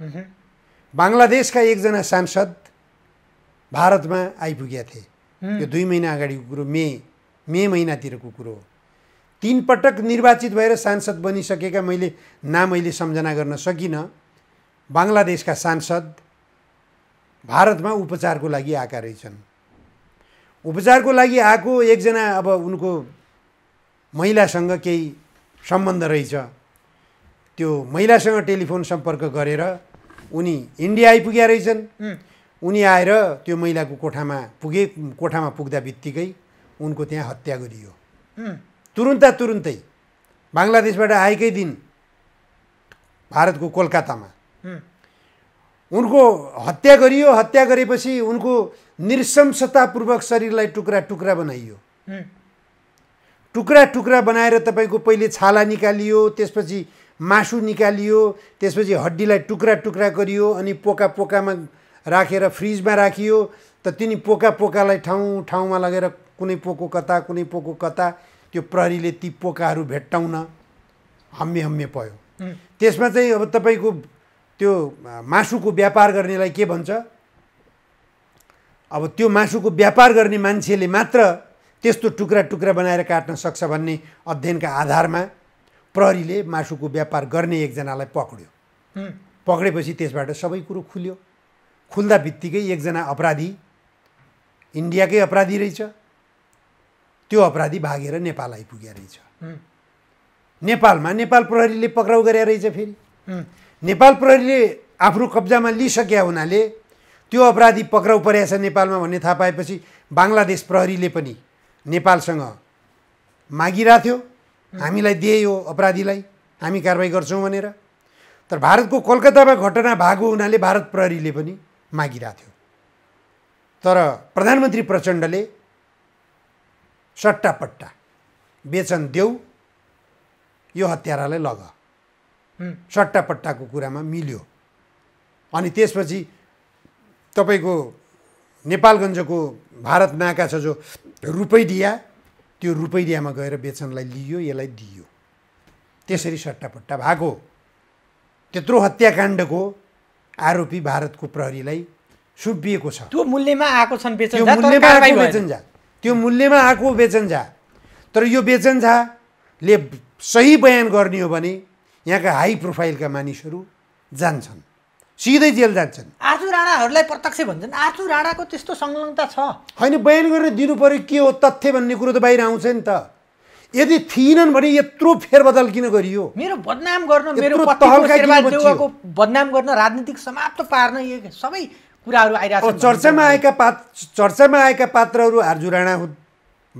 बङ्गलादेशका एकजना सांसद भारतमा आइपुगेका थिए यो दुई महिना अगाडिको कुरो मे मे महिनातिरको कुरो हो तिन पटक निर्वाचित भएर सांसद बनिसकेका मैले नाम अहिले सम्झना गर्न सकिनँ बङ्गलादेशका सांसद भारतमा उपचारको लागि आएका रहेछन् उपचारको लागि आएको एकजना अब उनको महिलासँग केही सम्बन्ध रहेछ त्यो महिलासँग टेलिफोन सम्पर्क गरेर उनी इन्डिया आइपुगेका रहेछन् उनी आएर त्यो महिलाको कोठामा पुगे कोठामा पुग्दा बित्तिकै उनको त्यहाँ हत्या गरियो तुरुन्ता तुरुन्तै बङ्गलादेशबाट आएकै दिन भारतको कोलकातामा उनको हत्या गरियो हत्या गरेपछि उनको निशंसतापूर्वक शरीरलाई टुक्रा टुक्रा बनाइयो टुक्रा टुक्रा बनाएर तपाईँको पहिले छाला निकालियो त्यसपछि मासु निकालियो त्यसपछि हड्डीलाई टुक्रा टुक्रा गरियो अनि पोका पोकामा राखेर रा, फ्रिजमा राखियो त तिनी पोका पोकालाई ठाउँ ठाउँमा लगेर कुनै पोको कता कुनै पोको कता त्यो प्रहरीले ती पोकाहरू भेट्टाउन हम्मे हम्मे पयो त्यसमा चाहिँ अब तपाईँको त्यो मासुको व्यापार गर्नेलाई के भन्छ अब त्यो मासुको व्यापार गर्ने मान्छेले मात्र त्यस्तो टुक्रा टुक्रा बनाएर काट्न सक्छ भन्ने अध्ययनका आधारमा प्रहरीले मासुको व्यापार गर्ने एकजनालाई पक्रियो पक्रेपछि त्यसबाट सबै कुरो खुल्यो खुल्दा बित्तिकै एकजना अपराधी इन्डियाकै अपराधी रहेछ त्यो अपराधी भागेर नेपाल आइपुगे रहेछ नेपालमा नेपाल प्रहरीले पक्राउ गरे रहेछ फेरि नेपाल प्रहरीले आफ्नो कब्जामा लिइसकेका हुनाले त्यो अपराधी पक्राउ परेछ नेपालमा भन्ने थाहा पाएपछि बङ्गलादेश प्रहरीले पनि नेपालसँग मागिरहेको थियो हामीलाई दिए यो अपराधीलाई हामी कारवाही गर्छौँ भनेर तर भारतको कलकत्तामा घटना भएको हुनाले भारत प्रहरीले पनि मागिरहेको थियो तर प्रधानमन्त्री प्रचण्डले सट्टापट्टा बेचन देऊ यो हत्यारालाई लग सट्टापट्टाको कुरामा मिल्यो अनि त्यसपछि तपाईँको नेपालगञ्जको भारत नाका छ जो रुपैडिया त्यो रुपैडियामा गएर बेचनलाई लियो यसलाई दियो त्यसरी सट्टापट्टा भएको त्यत्रो हत्याकाण्डको आरोपी भारतको प्रहरीलाई सुब्बिएको छ त्यो मूल्यमा आएको छन् बेचन त्यो मूल्यमा आएको बेचन्जा तर यो बेचनझाले सही बयान गर्ने हो भने यहाँका हाई प्रोफाइलका मानिसहरू जान्छन् सिधै जेल जान्छन् आजु राणाहरूलाई प्रत्यक्ष भन्छन् आजु राणाको त्यस्तो संलग्नता छ होइन बयान गरेर दिनु पऱ्यो के हो तथ्य भन्ने कुरो त बाहिर आउँछ नि त यदि थिएनन् भने यत्रो फेरबदल किन गरियो मेरो बदनाम गर्न मेरो बदनाम गर्न राजनीतिक समाप्त पार्न यो सबै कुराहरू आइरहेको चर्चामा आएका पात्र चर्चामा आएका पात्रहरू आर्जु राणा हुन्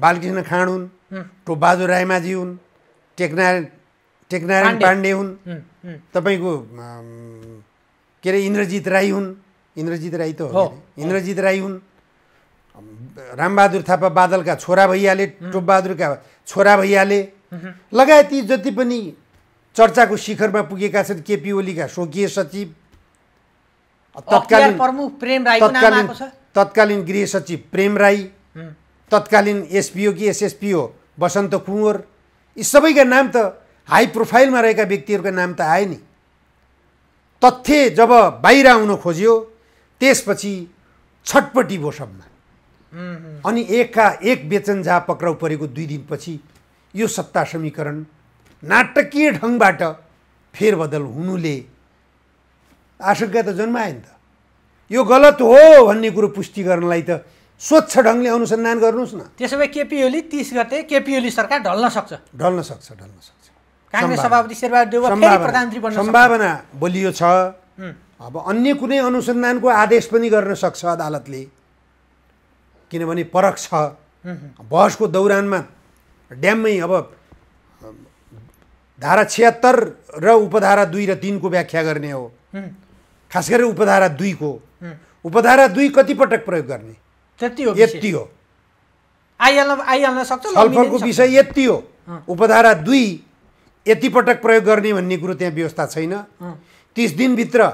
बालकृष्ण खाँड हुन् टोबाजु रायमाझी हुन् टेकनारायण टेकनारायण पाण्डे हुन् तपाईँको के अरे इन्द्रजित राई हुन् इन्द्रजित राई त हो इन्द्रजित राई हुन् रामबहादुर थापा बादलका छोरा भइहाले टोपबहादुरका छोरा भइहाले लगायत यी जति पनि चर्चाको शिखरमा पुगेका छन् केपी ओलीका स्वकीय सचिव तत्कालीन प्रमुख प्रेम राई तत्कालीन तत्कालीन गृह सचिव प्रेम राई तत्कालीन एसपिओ कि एसएसपिओ बसन्त कुँवर यी सबैका नाम त हाई प्रोफाइलमा रहेका व्यक्तिहरूको नाम त आए नि तथ्य जब बाहिर आउन खोज्यो त्यसपछि छटपटी भयो अनि एकका एक बेचन झा पक्राउ परेको दुई दिनपछि यो सत्ता समीकरण नाटकीय ढङ्गबाट फेरबदल हुनुले आशंका त जन्मायो नि त यो गलत हो भन्ने कुरो पुष्टि गर्नलाई त स्वच्छ ढङ्गले अनुसन्धान गर्नुहोस् न त्यसो भए केपी ओली तिस गते केपी ओली सरकार ढल्न सक्छ ढल्न सक्छ ढल्न सक्छ काङ्ग्रेस सभापति शेरबहादुर सम्भावना बलियो छ अब अन्य कुनै अनुसन्धानको आदेश पनि गर्न सक्छ अदालतले किनभने परख छ बहसको दौरानमा ड्याममै अब धारा छिहत्तर र उपधारा दुई र तिनको व्याख्या गर्ने हो खास गरी उपधारा दुईको उपधारा दुई कतिपटक प्रयोग गर्ने त्यति हो यति हो आइहाल्न आइहाल्न सक्छ छलफलको विषय यति हो उपधारा दुई यति पटक प्रयोग गर्ने भन्ने कुरो त्यहाँ व्यवस्था छैन तिस दिनभित्र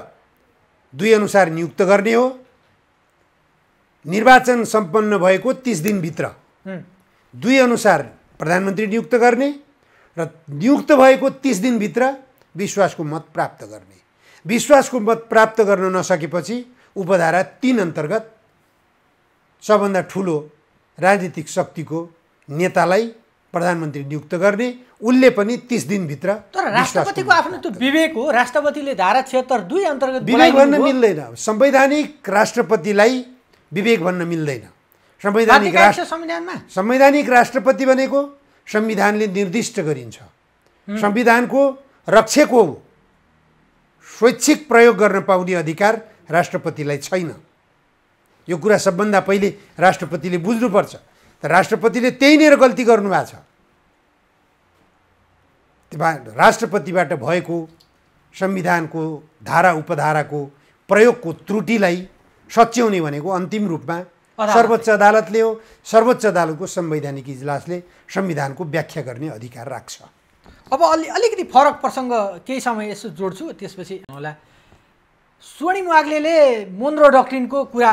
दुई अनुसार नियुक्त गर्ने हो निर्वाचन सम्पन्न भएको तिस दिनभित्र दुई अनुसार प्रधानमन्त्री नियुक्त गर्ने र नियुक्त भएको तिस दिनभित्र विश्वासको मत प्राप्त गर्ने विश्वासको मत प्राप्त गर्न नसकेपछि उपधारा तिन अन्तर्गत सबभन्दा ठुलो राजनीतिक शक्तिको नेतालाई प्रधानमन्त्री नियुक्त गर्ने उसले पनि तिस दिनभित्र तर राष्ट्रपतिको आफ्नो त्यो विवेक हो राष्ट्रपतिले धारा छिहत्तर दुई अन्तर्गत विवेक भन्न मिल्दैन संवैधानिक राष्ट्रपतिलाई विवेक भन्न मिल्दैन संवैधानिक राष्ट्र संविधानमा संवैधानिक राष्ट्रपति भनेको संविधानले निर्दिष्ट गरिन्छ संविधानको रक्षक हो स्वैच्छिक प्रयोग गर्न पाउने अधिकार राष्ट्रपतिलाई छैन यो कुरा सबभन्दा पहिले राष्ट्रपतिले बुझ्नुपर्छ राष्ट्रपतिले त्यहीँनिर गल्ती गर्नुभएको छ राष्ट्रपतिबाट भएको संविधानको धारा उपधाराको प्रयोगको त्रुटिलाई सच्याउने भनेको अन्तिम रूपमा सर्वोच्च अदालतले हो सर्वोच्च अदालतको संवैधानिक इजलासले संविधानको व्याख्या गर्ने अधिकार राख्छ अब अलि अलिकति फरक प्रसङ्ग केही समय यसो जोड्छु त्यसपछि होला स्वर्णिम वाग्ले मोन्द्रो डक्ट्रिनको कुरा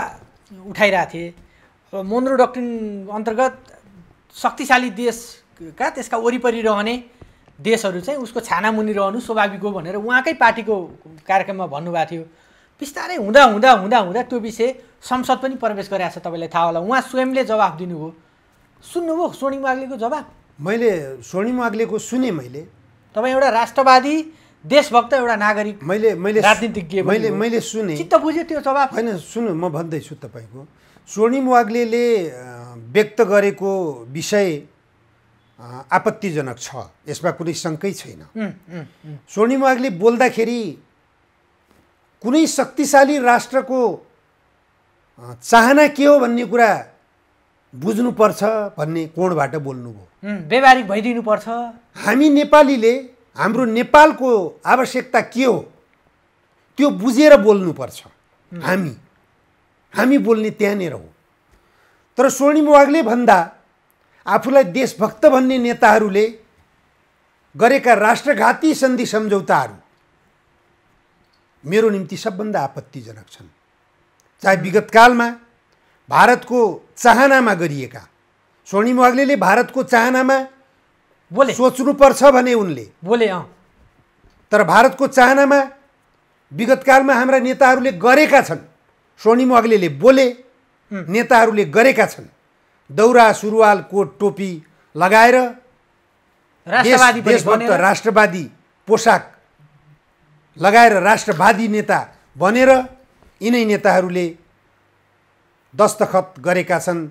उठाइरहेको थिए मोन्द्रो डक्ट्रिन अन्तर्गत शक्तिशाली देशका त्यसका वरिपरि रहने देशहरू चाहिँ उसको छानामुनि रहनु स्वाभाविक हो भनेर उहाँकै पार्टीको कार्यक्रममा भन्नुभएको थियो बिस्तारै हुँदा हुँदा हुँदा हुँदा त्यो विषय संसद पनि प्रवेश गराएको छ तपाईँलाई थाहा होला उहाँ स्वयंले जवाफ दिनुभयो सुन्नुभयो स्वर्णिम माग्लेको जवाब मैले स्वर्णिम माग्लेको सुने मैले तपाईँ एउटा राष्ट्रवादी देशभक्त एउटा नागरिक मैले मैले राजनीतिज्ञ मैले मैले सुने चित्त बुझ्यो त्यो जवाफ होइन सुन्नु म भन्दैछु तपाईँको स्वर्णिम वाग्ले व्यक्त गरेको विषय आपत्तिजनक छ यसमा कुनै शङ्कै छैन स्वर्णिमागले बोल्दाखेरि कुनै शक्तिशाली राष्ट्रको चाहना के हो भन्ने कुरा बुझ्नुपर्छ भन्ने कोणबाट बोल्नुभयो व्यावहारिक भइदिनुपर्छ हामी नेपालीले हाम्रो नेपालको आवश्यकता के हो त्यो बुझेर बोल्नुपर्छ हामी हामी बोल्ने त्यहाँनिर हो तर स्वर्णिम वागले भन्दा आफूलाई देशभक्त भन्ने नेताहरूले गरेका राष्ट्रघाती सन्धि सम्झौताहरू मेरो निम्ति सबभन्दा आपत्तिजनक छन् चाहे विगतकालमा भारतको चाहनामा गरिएका स्वर्णिम वाग्ले भारतको चाहनामा बोले सोच्नुपर्छ भने उनले बोले अँ तर भारतको चाहनामा विगतकालमा हाम्रा नेताहरूले गरेका छन् स्वर्णिम वाग्ले बोले नेताहरूले गरेका छन् दौरा सुरुवाल कोट टोपी लगाएर देशभक्त राष्ट्रवादी पोसाक लगाएर राष्ट्रवादी नेता बनेर यिनै नेताहरूले दस्तखत गरेका छन्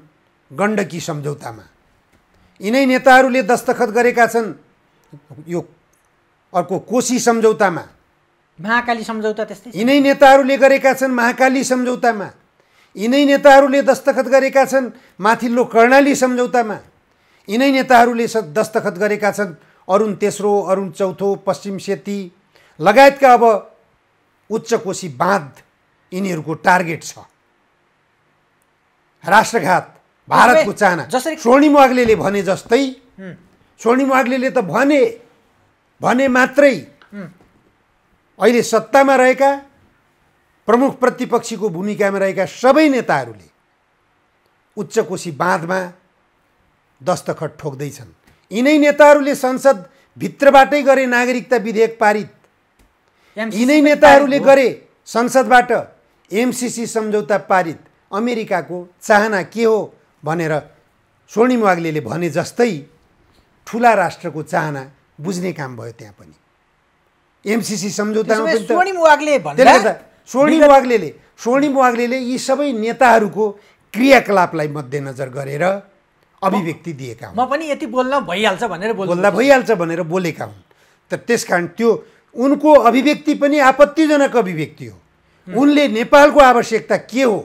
गण्डकी सम्झौतामा यिनै नेताहरूले दस्तखत गरेका छन् यो अर्को कोशी सम्झौतामा महाकाली सम्झौता त्यस्तै यिनै नेताहरूले गरेका छन् महाकाली सम्झौतामा यिनै नेताहरूले दस्तखत गरेका छन् माथिल्लो कर्णाली सम्झौतामा यिनै नेताहरूले दस्तखत गरेका छन् अरुण तेस्रो अरुण चौथो पश्चिम सेती लगायतका अब उच्च कोशी बाँध यिनीहरूको टार्गेट छ राष्ट्रघात भारतको चाहना जसरी स्वर्णिम वाग्लेले भने जस्तै स्वर्णिम वाग्लेले त भने भने मात्रै अहिले सत्तामा रहेका प्रमुख प्रतिपक्षीको भूमिकामा रहेका सबै नेताहरूले उच्चकोशी बाँधमा दस्तखत ठोक्दैछन् यिनै नेताहरूले संसद भित्रबाटै गरे नागरिकता विधेयक पारित यिनै नेताहरूले गरे संसदबाट एमसिसी सम्झौता पारित अमेरिकाको चाहना के हो भनेर स्वर्णिम वाग्ले भने जस्तै ठुला राष्ट्रको चाहना बुझ्ने काम भयो त्यहाँ पनि एमसिसी सम्झौता स्वर्णिम वाग्ले स्वर्णिम वाग्ले यी सबै नेताहरूको क्रियाकलापलाई मध्यनजर गरेर अभिव्यक्ति दिएका हुन् म पनि यति बोल्न भइहाल्छ भनेर बोल्दा भइहाल्छ भनेर बोलेका हुन् तर त्यस कारण त्यो उनको अभिव्यक्ति पनि आपत्तिजनक अभिव्यक्ति हो उनले नेपालको आवश्यकता के हो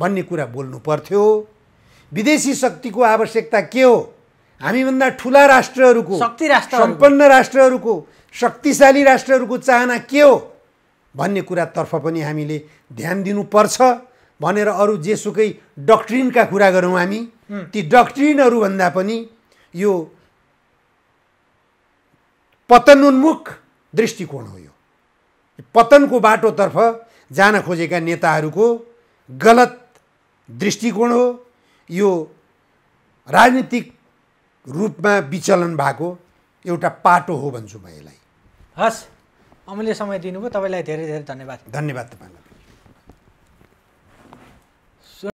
भन्ने कुरा बोल्नु पर्थ्यो विदेशी शक्तिको आवश्यकता के हो हामीभन्दा ठुला राष्ट्रहरूको शक्ति राष्ट्र सम्पन्न राष्ट्रहरूको शक्तिशाली राष्ट्रहरूको चाहना के हो भन्ने कुरातर्फ पनि हामीले ध्यान दिनुपर्छ भनेर अरू जेसुकै डक्ट्रिनका कुरा गरौँ हामी ती डक्ट्रिनहरूभन्दा पनि यो पतनोन्मुख दृष्टिकोण हो यो पतनको बाटोतर्फ जान खोजेका नेताहरूको गलत दृष्टिकोण हो यो राजनीतिक रूपमा विचलन भएको एउटा पाटो हो भन्छु म यसलाई हस् अमूल्य समय दिनुभयो तपाईँलाई धेरै धेरै धन्यवाद धन्यवाद तपाईँलाई